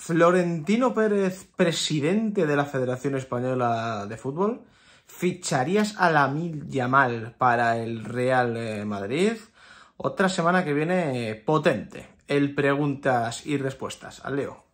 Florentino Pérez, presidente de la Federación Española de Fútbol, ficharías a la mil Yamal para el Real eh, Madrid. Otra semana que viene potente. El preguntas y respuestas. Al Leo.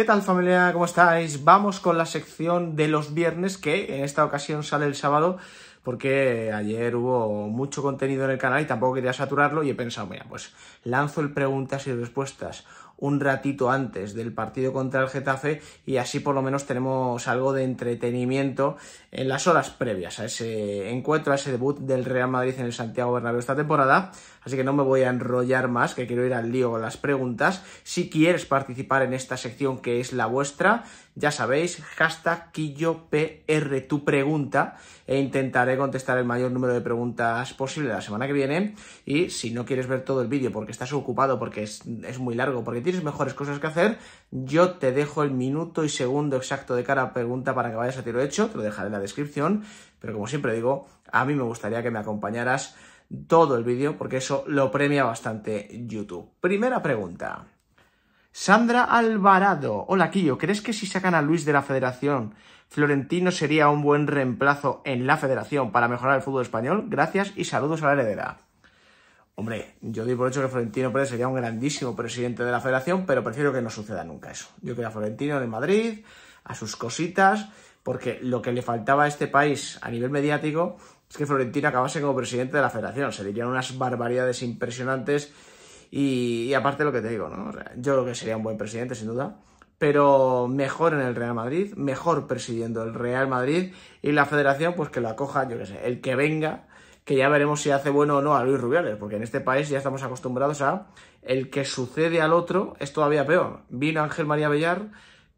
¿Qué tal familia? ¿Cómo estáis? Vamos con la sección de los viernes que en esta ocasión sale el sábado porque ayer hubo mucho contenido en el canal y tampoco quería saturarlo y he pensado, mira, pues lanzo el preguntas y respuestas un ratito antes del partido contra el Getafe y así por lo menos tenemos algo de entretenimiento en las horas previas a ese encuentro, a ese debut del Real Madrid en el Santiago Bernabéu esta temporada. Así que no me voy a enrollar más, que quiero ir al lío con las preguntas. Si quieres participar en esta sección que es la vuestra, ya sabéis, hashtag PR, tu pregunta e intentaré contestar el mayor número de preguntas posible la semana que viene. Y si no quieres ver todo el vídeo porque estás ocupado, porque es, es muy largo, porque tienes mejores cosas que hacer, yo te dejo el minuto y segundo exacto de cada pregunta para que vayas a tiro hecho, te lo dejaré en la descripción. Pero como siempre digo, a mí me gustaría que me acompañaras todo el vídeo porque eso lo premia bastante YouTube. Primera pregunta. Sandra Alvarado. Hola, Quillo. ¿Crees que si sacan a Luis de la federación, Florentino sería un buen reemplazo en la federación para mejorar el fútbol español? Gracias y saludos a la heredera. Hombre, yo doy por hecho que Florentino Pérez sería un grandísimo presidente de la federación, pero prefiero que no suceda nunca eso. Yo quiero a Florentino de Madrid, a sus cositas, porque lo que le faltaba a este país a nivel mediático es que Florentino acabase como presidente de la federación. Se dirían unas barbaridades impresionantes. Y, aparte lo que te digo, ¿no? yo creo que sería un buen presidente, sin duda. Pero mejor en el Real Madrid, mejor presidiendo el Real Madrid y la federación, pues que lo acoja, yo qué sé, el que venga, que ya veremos si hace bueno o no a Luis Rubiales, porque en este país ya estamos acostumbrados a el que sucede al otro es todavía peor. Vino Ángel María Bellar,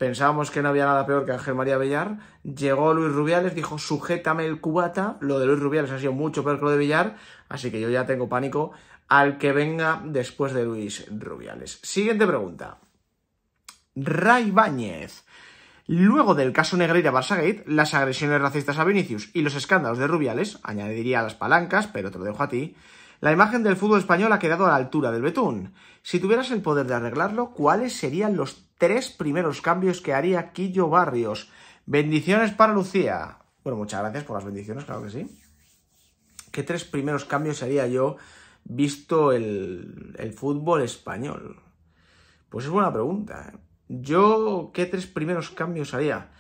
pensábamos que no había nada peor que Ángel María Villar. llegó Luis Rubiales, dijo, sujétame el cubata, lo de Luis Rubiales ha sido mucho peor que lo de Villar. así que yo ya tengo pánico al que venga después de Luis Rubiales. Siguiente pregunta. Ray Báñez. Luego del caso Negreira Barsagate, las agresiones racistas a Vinicius y los escándalos de Rubiales, añadiría las palancas, pero te lo dejo a ti, la imagen del fútbol español ha quedado a la altura del betún. Si tuvieras el poder de arreglarlo, ¿cuáles serían los tres primeros cambios que haría Quillo Barrios. Bendiciones para Lucía. Bueno, muchas gracias por las bendiciones, claro que sí. ¿Qué tres primeros cambios haría yo visto el, fútbol español? Pues es buena pregunta. ¿eh? Yo, ¿qué tres primeros cambios haría?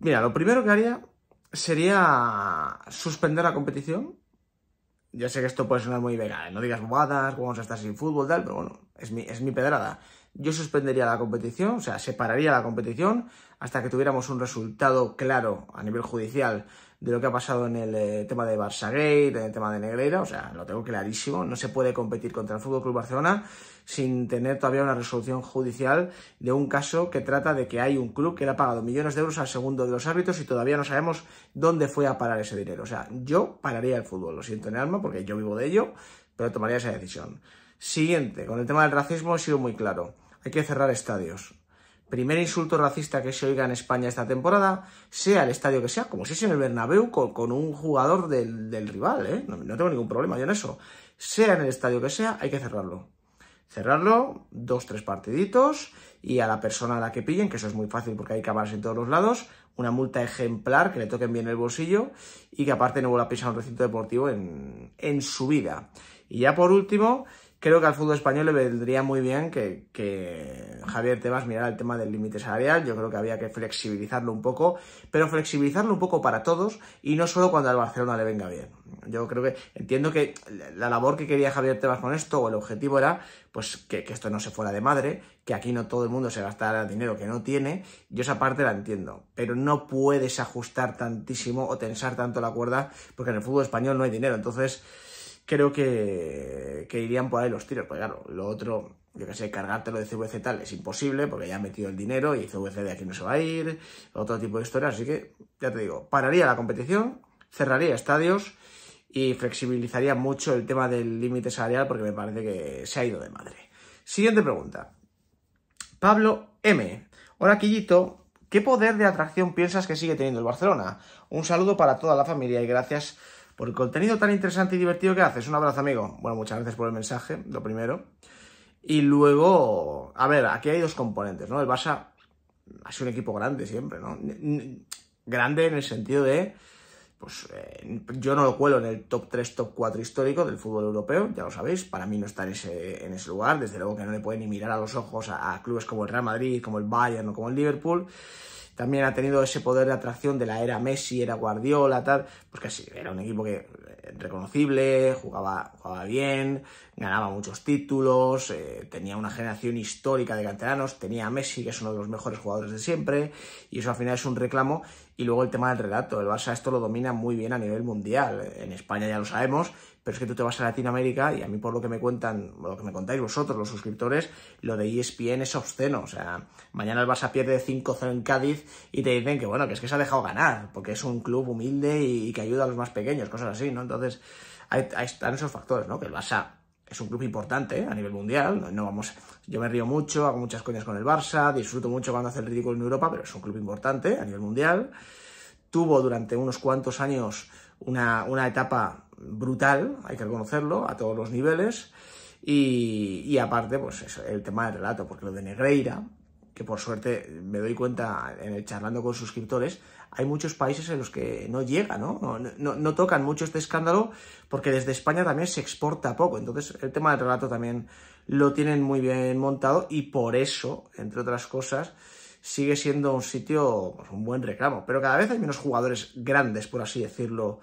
Mira, lo primero que haría sería suspender la competición. Ya sé que esto puede sonar muy vegano, ¿eh? no digas bobadas, vamos a estar sin fútbol, tal, pero bueno, es mi, es mi pedrada yo suspendería la competición, o sea, separaría la competición hasta que tuviéramos un resultado claro a nivel judicial de lo que ha pasado en el eh, tema de Barça-Gate, en el tema de Negreira, o sea, lo tengo clarísimo, no se puede competir contra el Fútbol Club Barcelona sin tener todavía una resolución judicial de un caso que trata de que hay un club que le ha pagado millones de euros al segundo de los árbitros y todavía no sabemos dónde fue a parar ese dinero. O sea, yo pararía el fútbol, lo siento en el alma porque yo vivo de ello, pero tomaría esa decisión. Siguiente, con el tema del racismo he sido muy claro. Hay que cerrar estadios. Primer insulto racista que se oiga en España esta temporada, sea el estadio que sea, como si es en el Bernabéu con, un jugador del, rival, ¿eh? no, tengo ningún problema yo en eso. Sea en el estadio que sea, hay que cerrarlo cerrarlo, dos, tres partiditos y a la persona a la que pillen, que eso es muy fácil porque hay cámaras en todos los lados, una multa ejemplar que le toquen bien el bolsillo y que aparte no vuelva a pisar un recinto deportivo en su vida. Y ya por último, creo que al fútbol español le vendría muy bien que, Javier Tebas mirara el tema del límite salarial. Yo creo que había que flexibilizarlo un poco, pero flexibilizarlo un poco para todos y no solo cuando al Barcelona le venga bien. Yo creo que entiendo que la labor que quería Javier Tebas con esto, o el objetivo era, pues que, que esto no se fuera de madre, que aquí no todo el mundo se gastara dinero que no tiene. Yo esa parte la entiendo, pero no puedes ajustar tantísimo o tensar tanto la cuerda porque en el fútbol español no hay dinero. Entonces, creo que, irían por ahí los tiros. Porque claro, lo otro, yo que sé, cargártelo de CVC tal es imposible porque ya ha metido el dinero y CVC de aquí no se va a ir, otro tipo de historia Así que, ya te digo, pararía la competición, cerraría estadios y flexibilizaría mucho el tema del límite salarial porque me parece que se ha ido de madre. Siguiente pregunta. Pablo M. Hola, Quillito. ¿Qué poder de atracción piensas que sigue teniendo el Barcelona? Un saludo para toda la familia y gracias por el contenido tan interesante y divertido que haces. Un abrazo, amigo. Bueno, muchas gracias por el mensaje, lo primero. Y luego, a ver, aquí hay dos componentes, ¿no? El Barça ha sido un equipo grande siempre, ¿no? Grande en el sentido de, pues eh, yo no lo cuelo en el top 3, top 4 histórico del fútbol europeo, ya lo sabéis, para mí no está en ese, en ese lugar, desde luego que no le pueden ni mirar a los ojos a, a clubes como el Real Madrid, como el Bayern o como el Liverpool también ha tenido ese poder de atracción de la era Messi, era Guardiola, tal, pues que era un equipo que eh, reconocible, jugaba, jugaba bien, ganaba muchos títulos, eh, tenía una generación histórica de canteranos, tenía a Messi, que es uno de los mejores jugadores de siempre, y eso al final es un reclamo y luego el tema del relato. El Barça esto lo domina muy bien a nivel mundial. En España ya lo sabemos, pero es que tú te vas a Latinoamérica y a mí por lo que me cuentan, lo que me contáis vosotros, los suscriptores, lo de ESPN es obsceno. O sea, mañana el Barça pierde 5-0 en Cádiz y te dicen que bueno, que es que se ha dejado ganar, porque es un club humilde y, que ayuda a los más pequeños, cosas así, ¿no? Entonces, ahí, están esos factores, ¿no? Que el Barça es un club importante ¿eh? a nivel mundial. No, vamos, yo me río mucho, hago muchas coñas con el Barça, disfruto mucho cuando hace el ridículo en Europa, pero es un club importante a nivel mundial. Tuvo durante unos cuantos años una, etapa brutal, hay que reconocerlo, a todos los niveles. Y, aparte, pues el tema del relato, porque lo de Negreira, que por suerte me doy cuenta en el charlando con suscriptores, hay muchos países en los que no llega, ¿no? No, tocan mucho este escándalo porque desde España también se exporta poco. Entonces el tema del relato también lo tienen muy bien montado y por eso, entre otras cosas, sigue siendo un sitio, pues, un buen reclamo. Pero cada vez hay menos jugadores grandes, por así decirlo,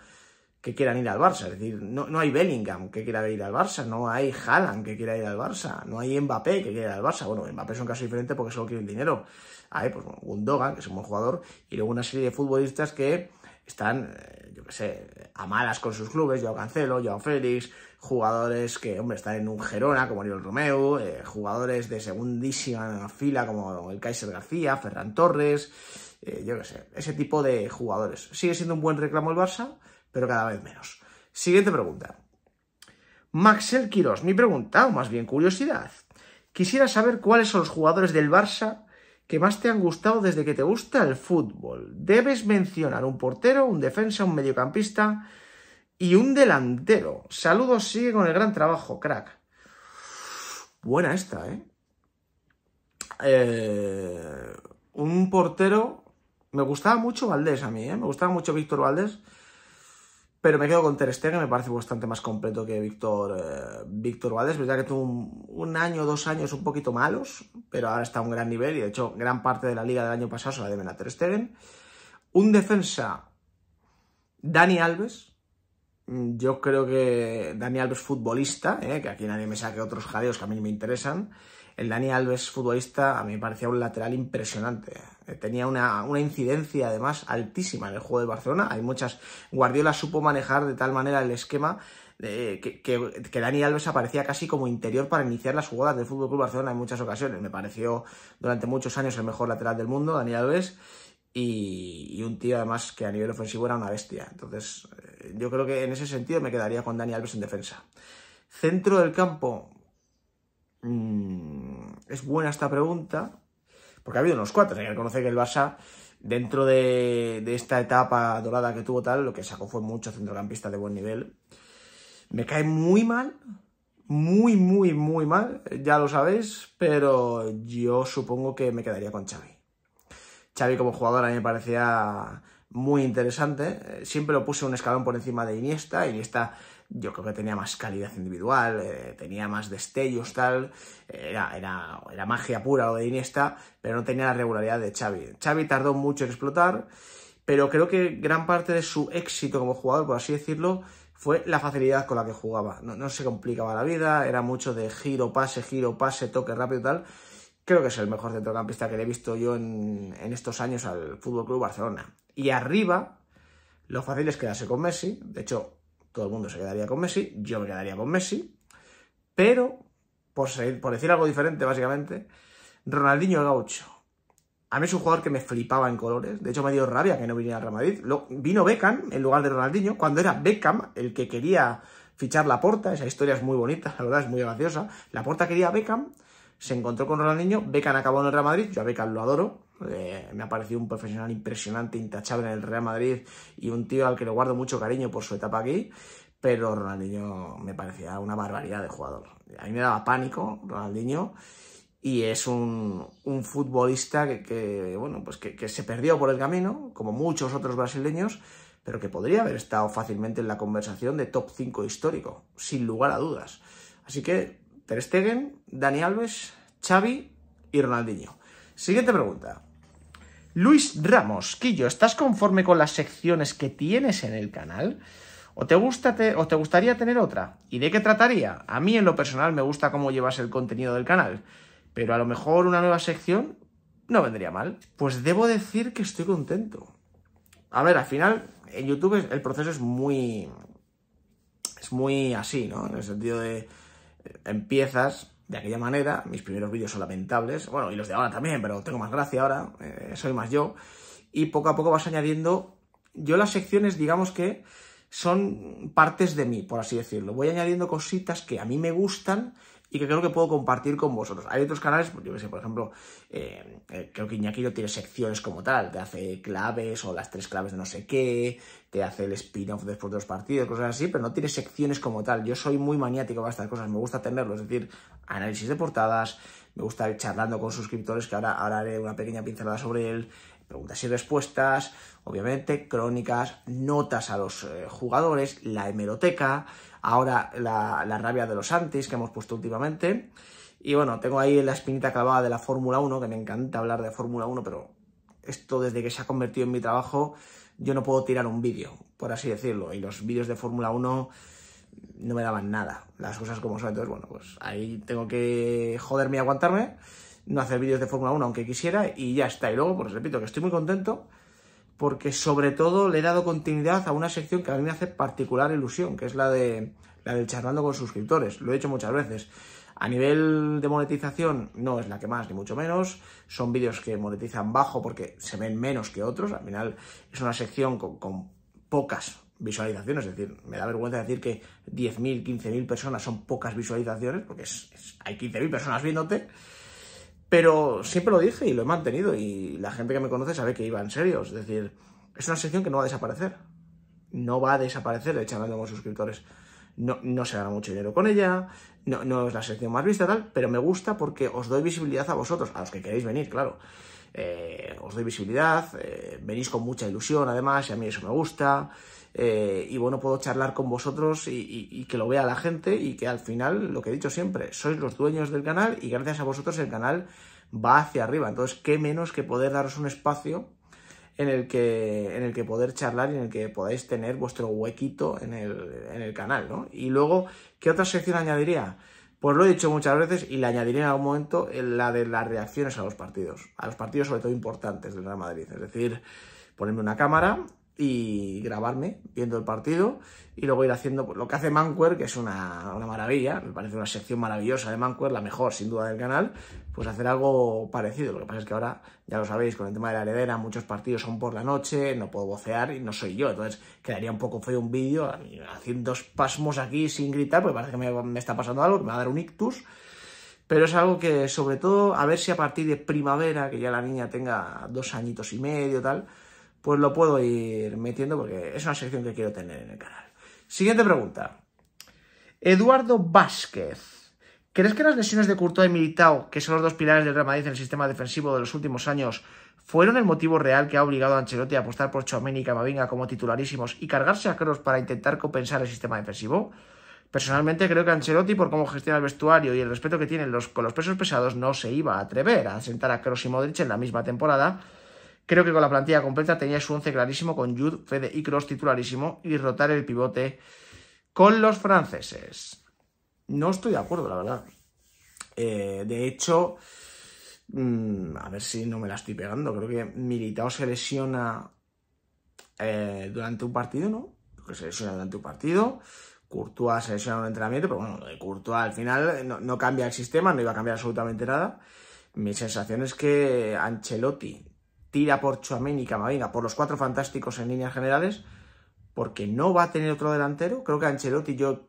que quieran ir al Barça. Es decir, no, no hay Bellingham que quiera ir al Barça, no hay Haaland que quiera ir al Barça, no hay Mbappé que quiera ir al Barça. Bueno, Mbappé es un caso diferente porque solo quiere dinero. Hay, pues, un Dogan que es un buen jugador, y luego una serie de futbolistas que están, eh, yo qué sé, a malas con sus clubes, Joao Cancelo, Joao Félix, jugadores que, hombre, están en un Gerona como Ariel Romeu, eh, jugadores de segundísima fila como el Kaiser García, Ferran Torres, eh, yo qué sé, ese tipo de jugadores. Sigue siendo un buen reclamo el Barça, pero cada vez menos. Siguiente pregunta. Maxel Quirós, mi pregunta, o más bien curiosidad. Quisiera saber cuáles son los jugadores del Barça que más te han gustado desde que te gusta el fútbol. Debes mencionar un portero, un defensa, un mediocampista y un delantero. Saludos, sigue con el gran trabajo, crack. Buena esta, ¿eh? eh un portero. Me gustaba mucho Valdés a mí, ¿eh? Me gustaba mucho Víctor Valdés. Pero me quedo con Ter Stegen, me parece bastante más completo que Víctor, eh, Víctor Valdés. verdad que tuvo un, año, dos años un poquito malos, pero ahora está a un gran nivel y de hecho gran parte de la liga del año pasado se la deben a Ter Stegen. Un defensa, Dani Alves. Mm, yo creo que Dani Alves futbolista, eh, que aquí nadie me saque otros jadeos que a mí me interesan el Dani Alves futbolista a mí me parecía un lateral impresionante. Tenía una, incidencia además altísima en el juego de Barcelona. Hay muchas. Guardiola supo manejar de tal manera el esquema que, que, Dani Alves aparecía casi como interior para iniciar las jugadas del Fútbol Barcelona en muchas ocasiones. Me pareció durante muchos años el mejor lateral del mundo, Dani Alves. y un tío además que a nivel ofensivo era una bestia. Entonces, eh, yo creo que en ese sentido me quedaría con Dani Alves en defensa. Centro del campo, Mm, es buena esta pregunta, porque ha habido unos cuatro. Hay que reconocer que el Barça, dentro de, esta etapa dorada que tuvo tal, lo que sacó fue mucho centrocampista de buen nivel. Me cae muy mal, muy, muy, muy mal, ya lo sabéis, pero yo supongo que me quedaría con Xavi. Xavi como jugador a mí me parecía muy interesante. Siempre lo puse un escalón por encima de Iniesta. Iniesta yo creo que tenía más calidad individual, eh, tenía más destellos, tal, era, magia pura lo de Iniesta, pero no tenía la regularidad de Xavi. Xavi tardó mucho en explotar, pero creo que gran parte de su éxito como jugador, por así decirlo, fue la facilidad con la que jugaba. No, se complicaba la vida, era mucho de giro, pase, giro, pase, toque rápido y tal. Creo que es el mejor centrocampista que le he visto yo en, en estos años al FC Club Barcelona. Y arriba, lo fácil es quedarse con Messi. De hecho, todo el mundo se quedaría con Messi, yo me quedaría con Messi, pero, por, por decir algo diferente básicamente, Ronaldinho Gaucho. A mí es un jugador que me flipaba en colores. De hecho, me dio rabia que no viniera al Real Madrid. vino Beckham en lugar de Ronaldinho, cuando era Beckham el que quería fichar la Porta Esa historia es muy bonita, la verdad, es muy graciosa. la Porta quería Beckham se encontró con Ronaldinho, Beckham acabó en el Real Madrid, yo a Beckham lo adoro, eh, me ha parecido un profesional impresionante, intachable en el Real Madrid y un tío al que le guardo mucho cariño por su etapa aquí, pero Ronaldinho me parecía una barbaridad de jugador. A mí me daba pánico Ronaldinho y es un, futbolista que, bueno, pues que, que se perdió por el camino, como muchos otros brasileños, pero que podría haber estado fácilmente en la conversación de top 5 histórico, sin lugar a dudas. Así que Ter Dani Alves, Xavi y Ronaldinho. Siguiente pregunta. Luis Ramos, Quillo, ¿estás conforme con las secciones que tienes en el canal? ¿O te, gusta ¿O te gustaría tener otra? ¿Y de qué trataría? A mí en lo personal me gusta cómo llevas el contenido del canal, pero a lo mejor una nueva sección no vendría mal. Pues debo decir que estoy contento. A ver, al final, en YouTube el proceso es muy... es muy así, ¿no? En el sentido de empiezas de aquella manera, mis primeros vídeos son lamentables, bueno, y los de ahora también, pero tengo más gracia ahora, eh, soy más yo, y poco a poco vas añadiendo, yo las secciones digamos que son partes de mí, por así decirlo, voy añadiendo cositas que a mí me gustan y que creo que puedo compartir con vosotros. Hay otros canales, pues, yo sé, por ejemplo, eh, eh, creo que Iñaki no tiene secciones como tal, te hace claves o las tres claves de no sé qué, te hace el spin-off después de los partidos, cosas así, pero no tiene secciones como tal. Yo soy muy maniático para estas cosas, me gusta tenerlo, es decir, análisis de portadas, me gusta ir charlando con suscriptores, que ahora, haré una pequeña pincelada sobre él, preguntas y respuestas, obviamente, crónicas, notas a los eh, jugadores, la hemeroteca, ahora la, rabia de los antis que hemos puesto últimamente. Y bueno, tengo ahí la espinita clavada de la Fórmula 1, que me encanta hablar de Fórmula 1, pero esto desde que se ha convertido en mi trabajo, yo no puedo tirar un vídeo, por así decirlo. Y los vídeos de Fórmula 1 no me daban nada, las cosas como son. Entonces, bueno, pues ahí tengo que joderme y aguantarme, no hacer vídeos de Fórmula 1 aunque quisiera, y ya está. Y luego, pues repito, que estoy muy contento porque sobre todo le he dado continuidad a una sección que a mí me hace particular ilusión, que es la de la del charlando con suscriptores. Lo he hecho muchas veces. A nivel de monetización no es la que más, ni mucho menos. Son vídeos que monetizan bajo porque se ven menos que otros. Al final es una sección con, pocas visualizaciones. Es decir, me da vergüenza decir que 10.000, 15.000 personas son pocas visualizaciones porque es, hay 15.000 personas viéndote. Pero siempre lo dije y lo he mantenido y la gente que me conoce sabe que iba en serio. Es decir, es una sección que no va a desaparecer. No va a desaparecer de hecho de los suscriptores. No, se gana mucho dinero con ella, no, es la sección más vista tal, pero me gusta porque os doy visibilidad a vosotros, a los que queréis venir, claro. Eh, os doy visibilidad, eh, venís con mucha ilusión además y a mí eso me gusta. Eh, y bueno, puedo charlar con vosotros y, que lo vea la gente y que al final, lo que he dicho siempre, sois los dueños del canal y gracias a vosotros el canal va hacia arriba. Entonces, qué menos que poder daros un espacio en el que, en el que poder charlar y en el que podáis tener vuestro huequito en el, canal, ¿no? Y luego, ¿qué otra sección añadiría? Pues lo he dicho muchas veces y le añadiría en algún momento la de las reacciones a los partidos, a los partidos sobre todo importantes del Real Madrid. Es decir, ponerme una cámara y grabarme viendo el partido y luego ir haciendo pues, lo que hace Manquer, que es una, maravilla, me parece una sección maravillosa de Manquer, la mejor sin duda del canal, pues hacer algo parecido. Lo que pasa es que ahora, ya lo sabéis, con el tema de la heredera, muchos partidos son por la noche, no puedo vocear y no soy yo, entonces quedaría un poco feo un vídeo haciendo pasmos aquí sin gritar, porque parece que me, me está pasando algo, me va a dar un ictus. Pero es algo que, sobre todo, a ver si a partir de primavera, que ya la niña tenga dos añitos y medio, tal, pues lo puedo ir metiendo porque es una sección que quiero tener en el canal. Siguiente pregunta. Eduardo Vázquez. ¿Crees que las lesiones de Courtois y Militao, que son los dos pilares del Real Madrid en el sistema defensivo de los últimos años, fueron el motivo real que ha obligado a Ancelotti a apostar por Chomén y Camavinga como titularísimos y cargarse a Kroos para intentar compensar el sistema defensivo? Personalmente creo que Ancelotti, por cómo gestiona el vestuario y el respeto que tiene los, con los pesos pesados, no se iba a atrever a sentar a Kroos y Modric en la misma temporada Creo que con la plantilla completa tenía su once clarísimo con Jude, Fede y Cross titularísimo y rotar el pivote con los franceses. No estoy de acuerdo, la verdad. Eh, de hecho, mm, a ver si no me la estoy pegando. Creo que Militao se lesiona eh, durante un partido, ¿no? que se lesiona durante un partido. Courtois se lesiona en un entrenamiento, pero bueno, de Courtois al final no cambia el sistema, no iba a cambiar absolutamente nada. Mi sensación es que Ancelotti tira por Chuamén y Camavinga, por los cuatro fantásticos en líneas generales, porque no va a tener otro delantero. Creo que Ancelotti yo...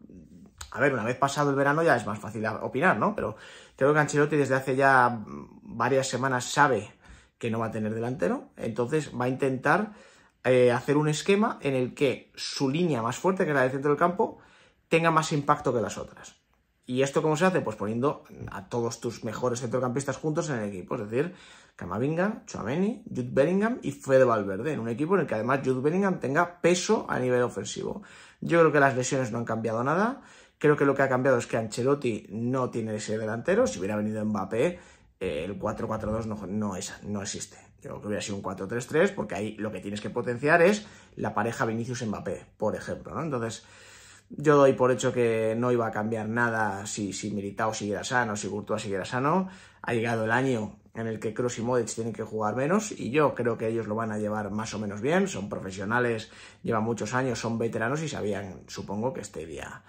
A ver, una vez pasado el verano ya es más fácil opinar, ¿no? Pero creo que Ancelotti desde hace ya varias semanas sabe que no va a tener delantero, entonces va a intentar eh, hacer un esquema en el que su línea más fuerte, que es la del centro del campo, tenga más impacto que las otras. ¿Y esto cómo se hace? Pues poniendo a todos tus mejores centrocampistas juntos en el equipo, es decir, Camavinga, Chouameni, Jude Bellingham y Fede Valverde, en un equipo en el que además Jude Bellingham tenga peso a nivel ofensivo. Yo creo que las lesiones no han cambiado nada, creo que lo que ha cambiado es que Ancelotti no tiene ese delantero, si hubiera venido Mbappé, eh, el 4-4-2 no, no, no existe. Yo creo que hubiera sido un 4-3-3 porque ahí lo que tienes que potenciar es la pareja Vinicius-Mbappé, por ejemplo, Entonces... Yo doy por hecho que no iba a cambiar nada si, si Militao siguiera sano, si Gurtua siguiera sano. Ha llegado el año en el que Kroos y Modric tienen que jugar menos y yo creo que ellos lo van a llevar más o menos bien. Son profesionales, llevan muchos años, son veteranos y sabían, supongo, que este día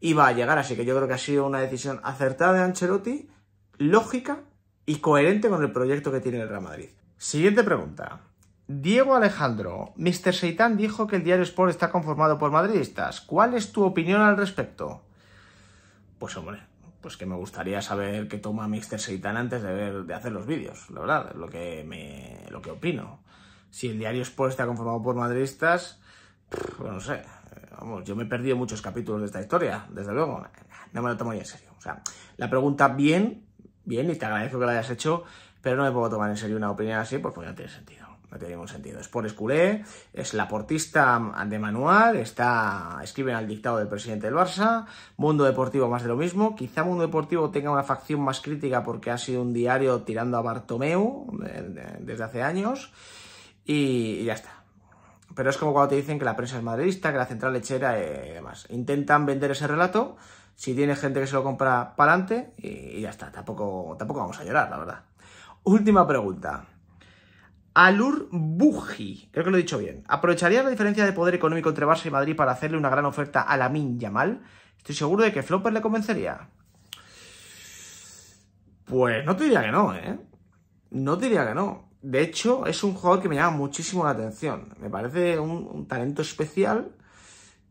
iba a llegar. Así que yo creo que ha sido una decisión acertada de Ancelotti, lógica y coherente con el proyecto que tiene el Real Madrid. Siguiente pregunta. Diego Alejandro, Mr. Seitan dijo que el diario Sport está conformado por madridistas. ¿Cuál es tu opinión al respecto? Pues hombre, pues que me gustaría saber qué toma Mr. Seitan antes de, hacer los vídeos, la verdad, es lo que, me, lo que opino. Si el diario Sport está conformado por madridistas, pues no sé, vamos, yo me he perdido muchos capítulos de esta historia, desde luego, no me lo tomo en serio. O sea, la pregunta bien, bien, y te agradezco que la hayas hecho, pero no me puedo tomar en serio una opinión así, pues, pues no tiene sentido no tiene ningún sentido. Es es la es portista de manual, está escriben al dictado del presidente del Barça, Mundo Deportivo más de lo mismo, quizá Mundo Deportivo tenga una facción más crítica porque ha sido un diario tirando a Bartomeu desde hace años y ya está. Pero es como cuando te dicen que la prensa es madridista, que la central lechera eh, y demás. Intentan vender ese relato, si tiene gente que se lo compra para adelante y ya está, tampoco, tampoco vamos a llorar, la verdad. Última pregunta. Alur Buji, creo que lo he dicho bien. ¿Aprovecharía la diferencia de poder económico entre Barça y Madrid para hacerle una gran oferta a la Min Yamal? Estoy seguro de que Flopper le convencería. Pues no te diría que no, ¿eh? No te diría que no. De hecho, es un jugador que me llama muchísimo la atención. Me parece un talento especial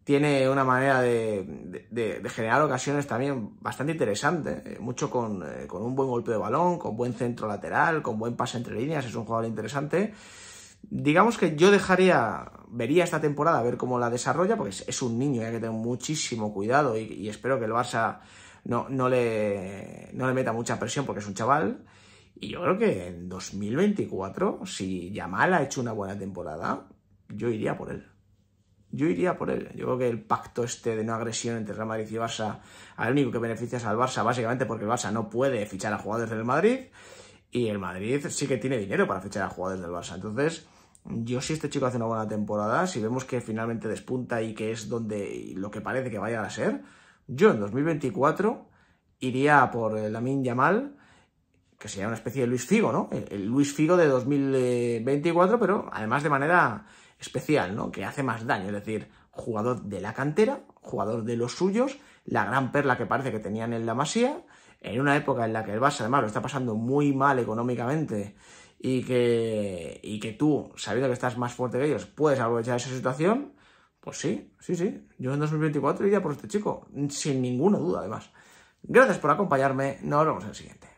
tiene una manera de, generar ocasiones también bastante interesante, eh, mucho eh, con, un buen golpe de balón, con buen centro lateral, con buen pase entre líneas, es un jugador interesante. Digamos que yo dejaría, vería esta temporada a ver cómo la desarrolla, porque es, un niño, hay que tener muchísimo cuidado y, espero que el Barça no, le, no le meta mucha presión porque es un chaval. Y yo creo que en 2024, si Yamal ha hecho una buena temporada, yo iría por él. Yo iría por él. Yo creo que el pacto este de no agresión entre Real Madrid y Barça, al único que beneficia es al Barça, básicamente porque el Barça no puede fichar a jugadores del Madrid y el Madrid sí que tiene dinero para fichar a jugadores del Barça. Entonces, yo si este chico hace una buena temporada, si vemos que finalmente despunta y que es donde lo que parece que vaya a ser, yo en 2024 iría por Amin Yamal, que sería una especie de Luis Figo, ¿no? El Luis Figo de 2024, pero además de manera especial, ¿no? Que hace más daño, es decir, jugador de la cantera, jugador de los suyos, la gran perla que parece que tenían en la Masía, en una época en la que el Barça además lo está pasando muy mal económicamente y que, y que tú, sabiendo que estás más fuerte que ellos, puedes aprovechar esa situación, pues sí, sí, sí. Yo en 2024 iría por este chico, sin ninguna duda además. Gracias por acompañarme, nos vemos en el siguiente.